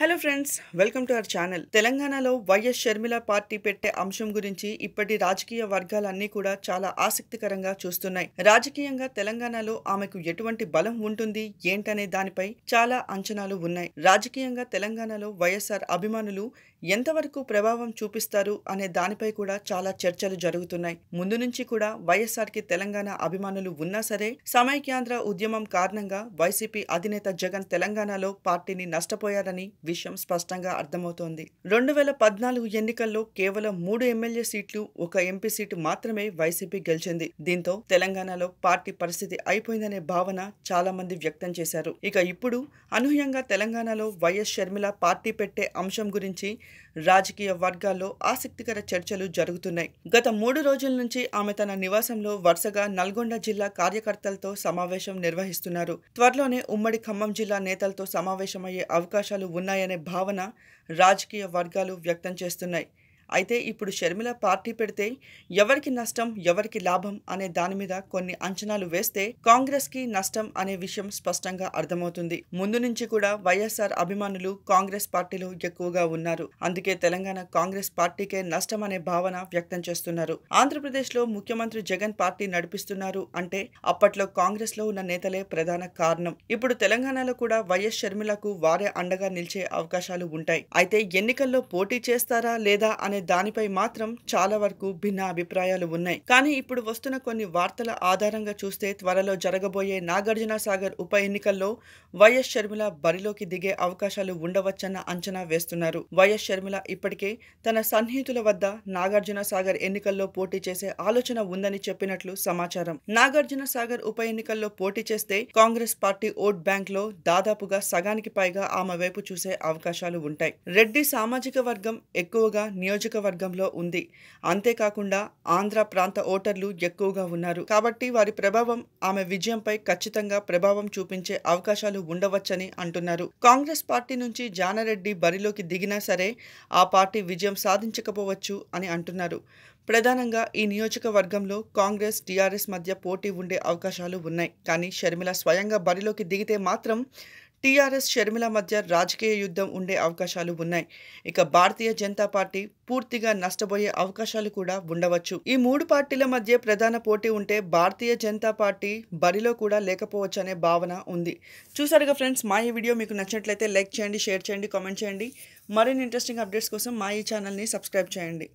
hello friends welcome to our channel తెలంగాణలో YS Sharmila party పెట్టే అంశం గురించి ఇప్పటి రాజకీయ వర్గాలన్నీ కూడా చాలా ఆసక్తికరంగా చూస్తున్నాయి రాజకీయంగా తెలంగాణలో ఆమెకు ఎటువంటి బలం ఉంటుంది ఏంటనే దానిపై చాలా అంచనాలు ఉన్నాయి రాజకీయంగా తెలంగాణలో వైఎస్ఆర్ అభిమానులు ఎంతవరకు ప్రభావం చూపిస్తారు అనే దానిపై కూడా చాలా చర్చలు జరుగుతున్నాయి ముందు నుంచి కూడా వైఎస్ఆర్కి తెలంగాణ అభిమానులు ఉన్నా సరే సమైక్యాంధ్ర ఉద్యమం కారణంగా వైసీపీ అధినేత జగన్ తెలంగాణలో పార్టీని నష్టపోయారని విషయం స్పష్టంగా అర్థమవుతోంది రెండు వేల పద్నాలుగు ఎన్నికల్లో కేవలం మూడు ఎమ్మెల్యే సీట్లు ఒక ఎంపీ సీటు మాత్రమే వైసీపీ గెలిచింది దీంతో తెలంగాణలో పార్టీ పరిస్థితి అయిపోయిందనే భావన చాలా మంది వ్యక్తం చేశారు ఇక ఇప్పుడు అనూహ్యంగా తెలంగాణలో వైఎస్ షర్మిల పార్టీ పెట్టే అంశం గురించి రాజకీయ వర్గాల్లో ఆసక్తికర చర్చలు జరుగుతున్నాయి గత మూడు రోజుల నుంచి ఆమె తన నివాసంలో వరుసగా నల్గొండ జిల్లా కార్యకర్తలతో సమావేశం నిర్వహిస్తున్నారు త్వరలోనే ఉమ్మడి ఖమ్మం జిల్లా నేతలతో సమావేశమయ్యే అవకాశాలు ఉన్నాయి ఉన్నాయనే భావన రాజకీయ వర్గాలు వ్యక్తం చేస్తున్నాయి అయితే ఇప్పుడు షర్మిల పార్టీ పెడితే ఎవరికి నష్టం ఎవరికి లాభం అనే దాని మీద కొన్ని అంచనాలు వేస్తే కాంగ్రెస్ కి నష్టం అనే విషయం స్పష్టంగా అర్థమవుతుంది ముందు నుంచి కూడా వైఎస్ఆర్ అభిమానులు కాంగ్రెస్ పార్టీలో ఎక్కువగా ఉన్నారు అందుకే తెలంగాణ కాంగ్రెస్ పార్టీకే నష్టం అనే భావన వ్యక్తం చేస్తున్నారు ఆంధ్రప్రదేశ్ లో ముఖ్యమంత్రి జగన్ పార్టీ నడిపిస్తున్నారు అంటే అప్పట్లో కాంగ్రెస్ లో ఉన్న నేతలే ప్రధాన కారణం ఇప్పుడు తెలంగాణలో కూడా వైఎస్ షర్మిలకు వారే అండగా నిలిచే అవకాశాలు ఉంటాయి అయితే ఎన్నికల్లో పోటీ చేస్తారా లేదా అనే అనే దానిపై మాత్రం చాలా వరకు భిన్న అభిప్రాయాలు ఉన్నాయి కానీ ఇప్పుడు వస్తున్న కొన్ని వార్తల ఆధారంగా చూస్తే త్వరలో జరగబోయే నాగార్జున సాగర్ ఉప ఎన్నికల్లో వైఎస్ షర్మిల బరిలోకి దిగే అవకాశాలు ఉండవచ్చన్న అంచనా వేస్తున్నారు వైఎస్ షర్మిల ఇప్పటికే తన సన్నిహితుల వద్ద నాగార్జున సాగర్ ఎన్నికల్లో పోటీ చేసే ఆలోచన ఉందని చెప్పినట్లు సమాచారం నాగార్జున సాగర్ ఉప ఎన్నికల్లో పోటీ చేస్తే కాంగ్రెస్ పార్టీ ఓట్ బ్యాంక్ లో దాదాపుగా సగానికి పైగా ఆమె వైపు చూసే అవకాశాలు ఉంటాయి రెడ్డి సామాజిక వర్గం ఎక్కువగా నియోజక నియోజకవర్గంలో ఉంది అంతేకాకుండా ఆంధ్ర ప్రాంత ఓటర్లు ఎక్కువగా ఉన్నారు కాబట్టి వారి ప్రభావం ఆమె విజయంపై ఖచ్చితంగా ప్రభావం చూపించే అవకాశాలు ఉండవచ్చని అంటున్నారు కాంగ్రెస్ పార్టీ నుంచి జానారెడ్డి బరిలోకి దిగినా సరే ఆ పార్టీ విజయం సాధించకపోవచ్చు అని అంటున్నారు ప్రధానంగా ఈ నియోజకవర్గంలో కాంగ్రెస్ టీఆర్ఎస్ మధ్య పోటీ ఉండే అవకాశాలు ఉన్నాయి కానీ షర్మిల స్వయంగా బరిలోకి దిగితే మాత్రం టీఆర్ఎస్ షర్మిల మధ్య రాజకీయ యుద్ధం ఉండే అవకాశాలు ఉన్నాయి ఇక భారతీయ జనతా పార్టీ పూర్తిగా నష్టపోయే అవకాశాలు కూడా ఉండవచ్చు ఈ మూడు పార్టీల మధ్య ప్రధాన పోటీ ఉంటే భారతీయ జనతా పార్టీ బరిలో కూడా లేకపోవచ్చు అనే భావన ఉంది చూసారుగా ఫ్రెండ్స్ మా ఈ వీడియో మీకు నచ్చినట్లయితే లైక్ చేయండి షేర్ చేయండి కామెంట్ చేయండి మరిన్ని ఇంట్రెస్టింగ్ అప్డేట్స్ కోసం మా ఈ ఛానల్ని సబ్స్క్రైబ్ చేయండి